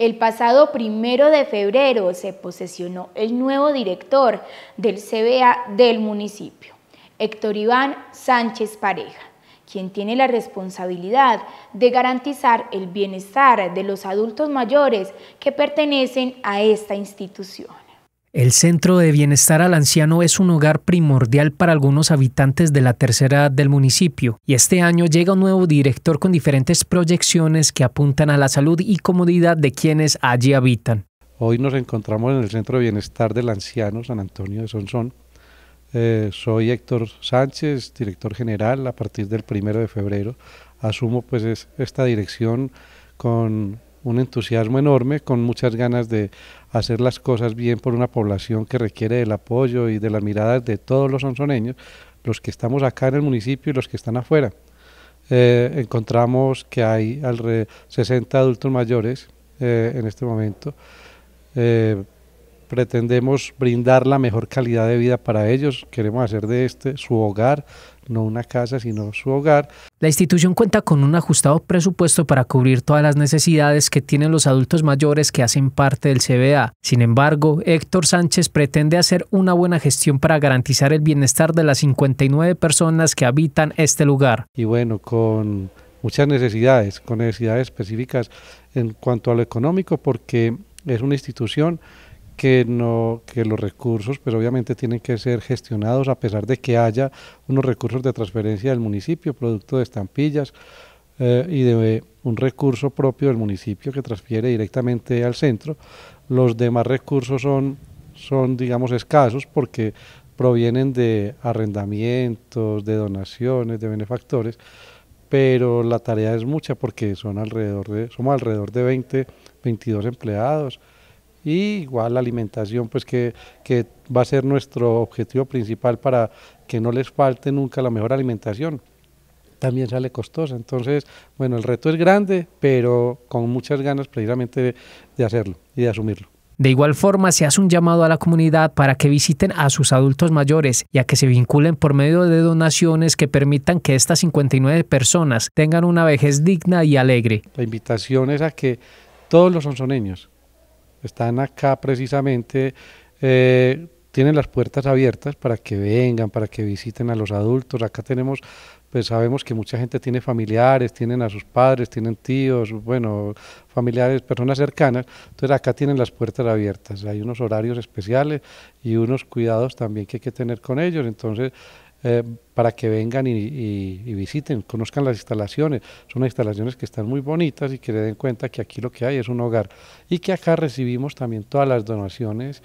El pasado primero de febrero se posesionó el nuevo director del CBA del municipio, Héctor Iván Sánchez Pareja quien tiene la responsabilidad de garantizar el bienestar de los adultos mayores que pertenecen a esta institución. El Centro de Bienestar al Anciano es un hogar primordial para algunos habitantes de la tercera edad del municipio y este año llega un nuevo director con diferentes proyecciones que apuntan a la salud y comodidad de quienes allí habitan. Hoy nos encontramos en el Centro de Bienestar del Anciano San Antonio de Sonsón. Eh, soy Héctor Sánchez, director general a partir del primero de febrero. Asumo pues esta dirección con un entusiasmo enorme, con muchas ganas de hacer las cosas bien por una población que requiere del apoyo y de las miradas de todos los sonsoneños, los que estamos acá en el municipio y los que están afuera. Eh, encontramos que hay alrededor 60 adultos mayores eh, en este momento. Eh, pretendemos brindar la mejor calidad de vida para ellos. Queremos hacer de este su hogar, no una casa, sino su hogar. La institución cuenta con un ajustado presupuesto para cubrir todas las necesidades que tienen los adultos mayores que hacen parte del CBA. Sin embargo, Héctor Sánchez pretende hacer una buena gestión para garantizar el bienestar de las 59 personas que habitan este lugar. Y bueno, con muchas necesidades, con necesidades específicas en cuanto a lo económico, porque es una institución que, no, que los recursos, pero obviamente tienen que ser gestionados a pesar de que haya unos recursos de transferencia del municipio, producto de estampillas eh, y de eh, un recurso propio del municipio que transfiere directamente al centro. Los demás recursos son, son digamos, escasos porque provienen de arrendamientos, de donaciones, de benefactores, pero la tarea es mucha porque son alrededor de, somos alrededor de 20, 22 empleados, y igual la alimentación, pues que, va a ser nuestro objetivo principal para que no les falte nunca la mejor alimentación. También sale costosa, entonces, bueno, el reto es grande, pero con muchas ganas precisamente de, hacerlo y de asumirlo. De igual forma, se hace un llamado a la comunidad para que visiten a sus adultos mayores y a que se vinculen por medio de donaciones que permitan que estas 59 personas tengan una vejez digna y alegre. La invitación es a que todos los sonsoneños están acá precisamente, eh, tienen las puertas abiertas para que vengan, para que visiten a los adultos. Acá tenemos, pues sabemos que mucha gente tiene familiares, tienen a sus padres, tienen tíos, bueno, familiares, personas cercanas. Entonces acá tienen las puertas abiertas. Hay unos horarios especiales y unos cuidados también que hay que tener con ellos. Entonces eh, para que vengan y, visiten, conozcan las instalaciones. Son instalaciones que están muy bonitas y que le den cuenta que aquí lo que hay es un hogar y que acá recibimos también todas las donaciones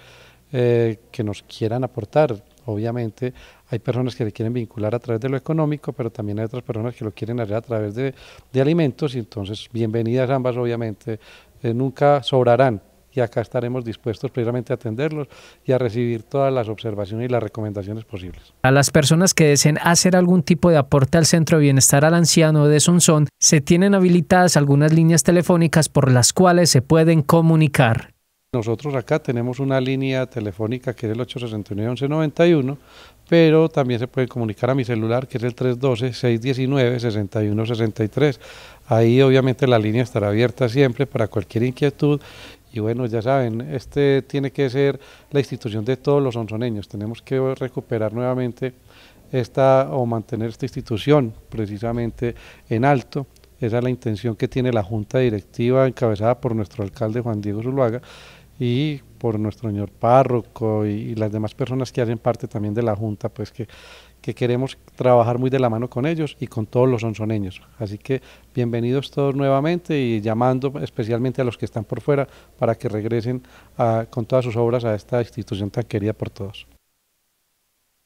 eh, que nos quieran aportar. Obviamente hay personas que le quieren vincular a través de lo económico, pero también hay otras personas que lo quieren hacer a través de, alimentos y entonces bienvenidas ambas, obviamente, eh, nunca sobrarán y acá estaremos dispuestos precisamente a atenderlos y a recibir todas las observaciones y las recomendaciones posibles. A las personas que deseen hacer algún tipo de aporte al Centro de Bienestar al Anciano de Sonsón, se tienen habilitadas algunas líneas telefónicas por las cuales se pueden comunicar. Nosotros acá tenemos una línea telefónica que es el 869-1191, pero también se puede comunicar a mi celular que es el 312-619-6163. Ahí obviamente la línea estará abierta siempre para cualquier inquietud y bueno, ya saben, este tiene que ser la institución de todos los onzoneños. Tenemos que recuperar nuevamente esta o mantener esta institución precisamente en alto. Esa es la intención que tiene la Junta Directiva encabezada por nuestro alcalde Juan Diego Zuluaga, y por nuestro señor párroco y, las demás personas que hacen parte también de la Junta, pues que, que, queremos trabajar muy de la mano con ellos y con todos los onzoneños. Así que bienvenidos todos nuevamente y llamando especialmente a los que están por fuera para que regresen con todas sus obras a esta institución tan querida por todos.